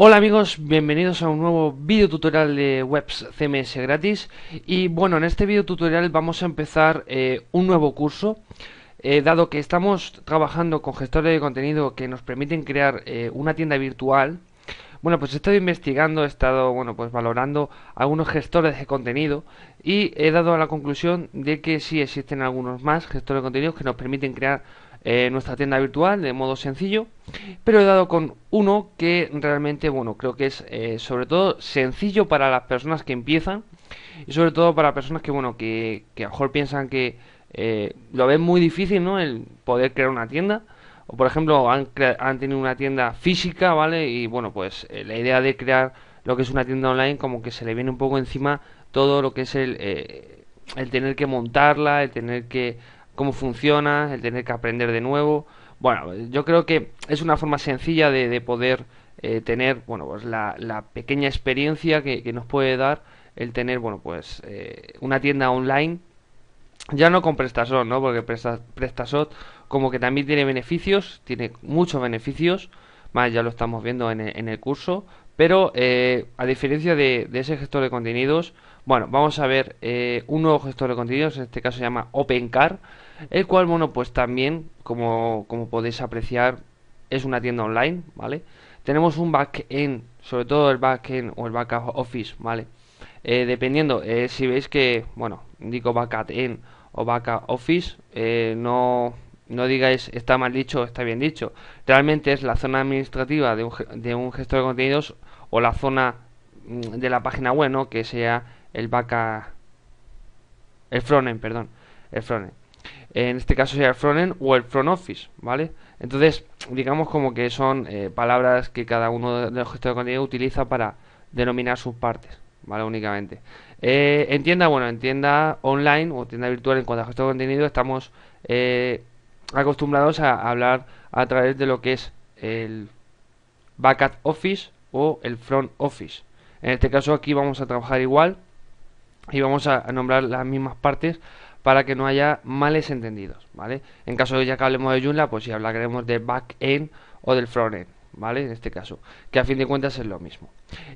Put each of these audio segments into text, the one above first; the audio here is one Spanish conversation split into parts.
Hola amigos, bienvenidos a un nuevo video tutorial de webs CMS gratis y bueno, en este video tutorial vamos a empezar eh, un nuevo curso eh, dado que estamos trabajando con gestores de contenido que nos permiten crear eh, una tienda virtual bueno, pues he estado investigando, he estado, bueno, pues valorando algunos gestores de contenido y he dado a la conclusión de que sí existen algunos más gestores de contenido que nos permiten crear eh, nuestra tienda virtual de modo sencillo, pero he dado con uno que realmente, bueno, creo que es eh, sobre todo sencillo para las personas que empiezan y sobre todo para personas que, bueno, que, que a lo mejor piensan que eh, lo ven muy difícil, ¿no? El poder crear una tienda. O por ejemplo, han, han tenido una tienda física, ¿vale? Y bueno, pues la idea de crear lo que es una tienda online como que se le viene un poco encima todo lo que es el, el tener que montarla, el tener que cómo funciona, el tener que aprender de nuevo. Bueno, yo creo que es una forma sencilla de, poder eh, tener, bueno, pues la, pequeña experiencia que, nos puede dar el tener, bueno, pues eh, una tienda online. Ya no con PrestaShop, ¿no? Porque PrestaShot como que también tiene beneficios, tiene muchos beneficios, más ya lo estamos viendo en el, curso, pero eh, a diferencia de, ese gestor de contenidos, bueno, vamos a ver un nuevo gestor de contenidos, en este caso se llama OpenCar, el cual, bueno, pues también, como, podéis apreciar, es una tienda online, ¿vale? Tenemos un back-end, sobre todo el back-end o el back office, ¿vale? Eh, dependiendo, eh, si veis que, bueno, digo back-end o back office, eh, no, no digáis está mal dicho o está bien dicho. Realmente es la zona administrativa de un, gestor de contenidos o la zona mm, de la página web, ¿no? Que sea el back el frontend, perdón, el frontend en este caso sea el frontend o el front office, ¿vale? Entonces, digamos como que son eh, palabras que cada uno de los gestores de contenido utiliza para denominar sus partes, ¿vale? Únicamente. Eh, en tienda, bueno, en online o tienda virtual en cuanto a gestor de contenido estamos eh, acostumbrados a hablar a través de lo que es el back office o el front office. En este caso aquí vamos a trabajar igual y vamos a nombrar las mismas partes para que no haya males entendidos, ¿vale? En caso de ya que hablemos de Joomla, pues si hablaremos de back-end o del front-end, ¿vale? En este caso, que a fin de cuentas es lo mismo.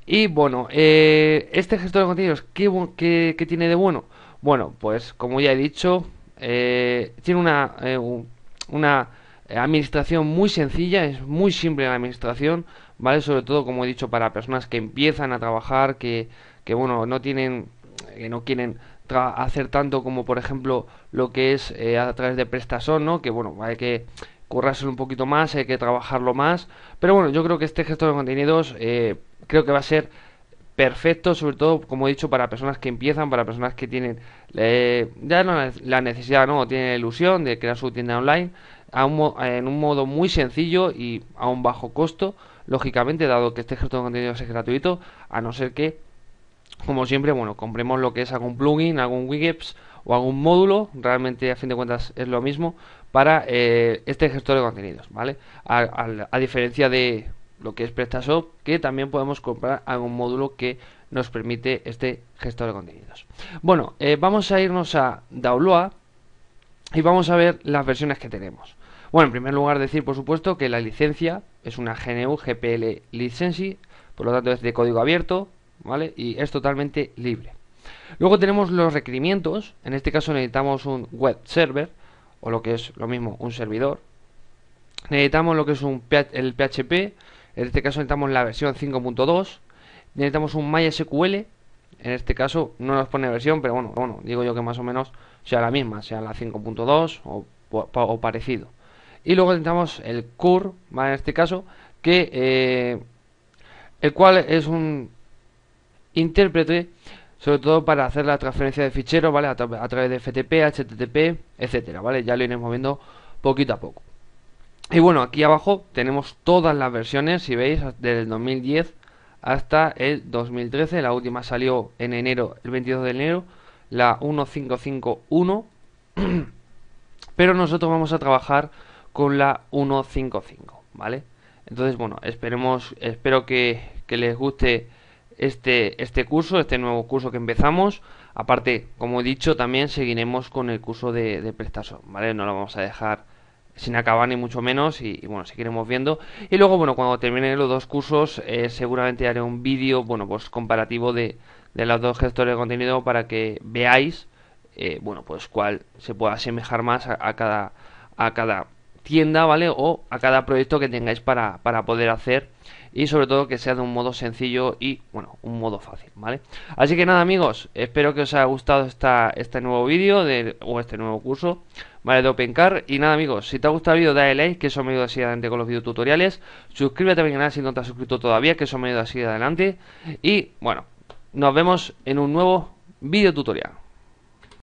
Y bueno, eh, este gestor de contenidos, ¿qué, tiene de bueno? Bueno, pues como ya he dicho, eh, tiene una, eh, una administración muy sencilla, es muy simple la administración, ¿vale? Sobre todo, como he dicho, para personas que empiezan a trabajar, que, que bueno, no tienen que no quieren hacer tanto como por ejemplo lo que es eh, a través de prestasón ¿no? Que bueno, hay que currárselo un poquito más, hay que trabajarlo más. Pero bueno, yo creo que este gestor de contenidos eh, creo que va a ser perfecto, sobre todo, como he dicho, para personas que empiezan, para personas que tienen eh, ya no la necesidad, ¿no? tiene tienen la ilusión de crear su tienda online en un modo muy sencillo y a un bajo costo, lógicamente, dado que este gestor de contenidos es gratuito, a no ser que como siempre, bueno, compremos lo que es algún plugin, algún widgets o algún módulo, realmente a fin de cuentas es lo mismo, para eh, este gestor de contenidos, ¿vale? A, diferencia de lo que es PrestaShop, que también podemos comprar algún módulo que nos permite este gestor de contenidos. Bueno, eh, vamos a irnos a Download y vamos a ver las versiones que tenemos. Bueno, en primer lugar decir, por supuesto, que la licencia es una GNU GPL License, por lo tanto es de código abierto, y es totalmente libre. Luego tenemos los requerimientos, en este caso necesitamos un web server, o lo que es lo mismo, un servidor. Necesitamos lo que es un, el PHP, en este caso necesitamos la versión 5.2. Necesitamos un MySQL, en este caso no nos pone versión, pero bueno, digo yo que más o menos sea la misma, sea la 5.2 o, parecido. Y luego necesitamos el CUR, en este caso, que eh, el cual es un intérprete, sobre todo para hacer la transferencia de ficheros, ¿vale? A, través de FTP, HTTP, etcétera, ¿vale? Ya lo iremos moviendo poquito a poco. Y bueno, aquí abajo tenemos todas las versiones, si veis, desde el 2010 hasta el 2013. La última salió en enero, el 22 de enero, la 1551. Pero nosotros vamos a trabajar con la 155, ¿vale? Entonces, bueno, esperemos, espero que les guste este, este curso, este nuevo curso que empezamos. Aparte, como he dicho, también seguiremos con el curso de, de ¿vale? No lo vamos a dejar sin acabar ni mucho menos y, bueno, seguiremos viendo. Y luego, bueno, cuando termine los dos cursos, eh, seguramente haré un vídeo, bueno, pues comparativo de, los dos gestores de contenido para que veáis, eh, bueno, pues cuál se pueda asemejar más a, a cada... A cada tienda, ¿vale? O a cada proyecto que tengáis para, poder hacer y sobre todo que sea de un modo sencillo y bueno, un modo fácil, ¿vale? Así que nada amigos, espero que os haya gustado esta, este nuevo vídeo o este nuevo curso, ¿vale? De OpenCar y nada amigos, si te ha gustado el vídeo dale like, que eso me ayuda así adelante con los tutoriales suscríbete a mi canal si no te has suscrito todavía, que eso me ayuda así adelante y bueno, nos vemos en un nuevo vídeo tutorial.